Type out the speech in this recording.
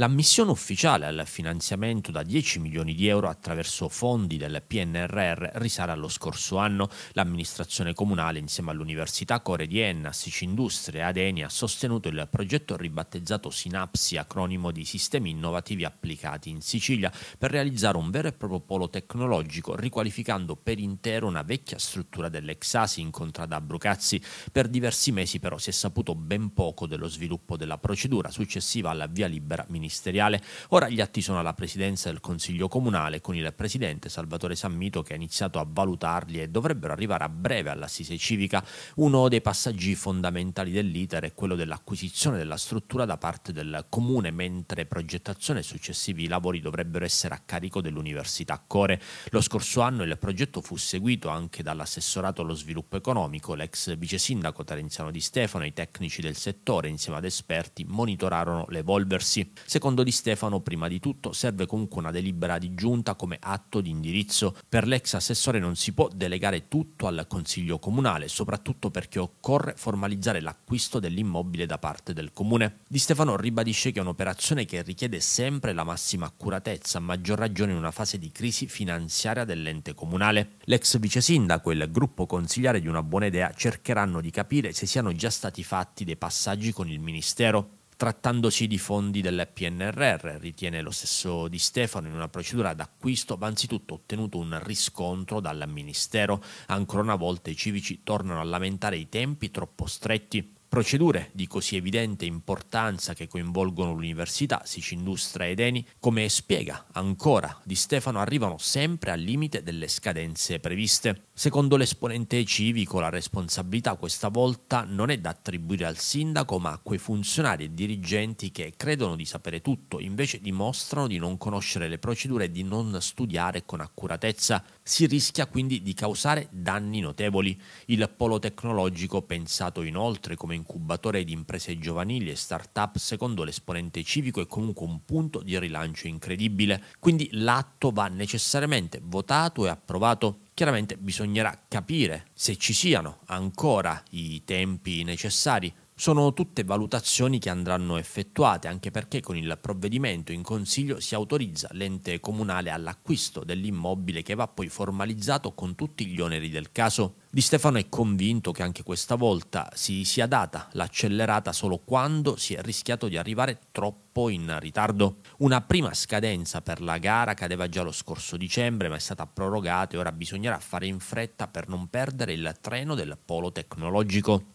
L'ammissione ufficiale al finanziamento da 10 milioni di euro attraverso fondi del PNRR risale allo scorso anno. L'amministrazione comunale insieme all'Università Core di Enna, Sicindustria e Adeni ha sostenuto il progetto ribattezzato Sinapsi, acronimo di Sistemi Innovativi Applicati in Sicilia, per realizzare un vero e proprio polo tecnologico riqualificando per intero una vecchia struttura dell'Exasi incontrata a Brucazzi. Per diversi mesi però si è saputo ben poco dello sviluppo della procedura successiva alla via libera ministeriale ministeriale. Ora gli atti sono alla presidenza del Consiglio Comunale con il presidente Salvatore Sammito che ha iniziato a valutarli e dovrebbero arrivare a breve all'assise civica. Uno dei passaggi fondamentali dell'iter è quello dell'acquisizione della struttura da parte del comune, mentre progettazione e successivi lavori dovrebbero essere a carico dell'Università Core. Lo scorso anno il progetto fu seguito anche dall'assessorato allo sviluppo economico, l'ex vice sindaco Terenziano Di Stefano e i tecnici del settore insieme ad esperti monitorarono l'evolversi. Secondo Di Stefano, prima di tutto, serve comunque una delibera di giunta come atto di indirizzo. Per l'ex assessore non si può delegare tutto al Consiglio Comunale, soprattutto perché occorre formalizzare l'acquisto dell'immobile da parte del Comune. Di Stefano ribadisce che è un'operazione che richiede sempre la massima accuratezza, a maggior ragione in una fase di crisi finanziaria dell'ente comunale. L'ex vice sindaco e il gruppo consigliare di una buona idea cercheranno di capire se siano già stati fatti dei passaggi con il Ministero trattandosi di fondi del PNRR, ritiene lo stesso Di Stefano in una procedura d'acquisto, va anzitutto ottenuto un riscontro dal Ministero. Ancora una volta i civici tornano a lamentare i tempi troppo stretti Procedure di così evidente importanza che coinvolgono l'università, Sicindustria ed Eni, come spiega ancora Di Stefano, arrivano sempre al limite delle scadenze previste. Secondo l'esponente civico, la responsabilità questa volta non è da attribuire al sindaco, ma a quei funzionari e dirigenti che credono di sapere tutto, invece dimostrano di non conoscere le procedure e di non studiare con accuratezza. Si rischia quindi di causare danni notevoli. Il polo tecnologico pensato inoltre come incubatore di imprese giovanili e start-up secondo l'esponente civico è comunque un punto di rilancio incredibile, quindi l'atto va necessariamente votato e approvato. Chiaramente bisognerà capire se ci siano ancora i tempi necessari sono tutte valutazioni che andranno effettuate anche perché con il provvedimento in consiglio si autorizza l'ente comunale all'acquisto dell'immobile che va poi formalizzato con tutti gli oneri del caso. Di Stefano è convinto che anche questa volta si sia data l'accelerata solo quando si è rischiato di arrivare troppo in ritardo. Una prima scadenza per la gara cadeva già lo scorso dicembre ma è stata prorogata e ora bisognerà fare in fretta per non perdere il treno del polo tecnologico.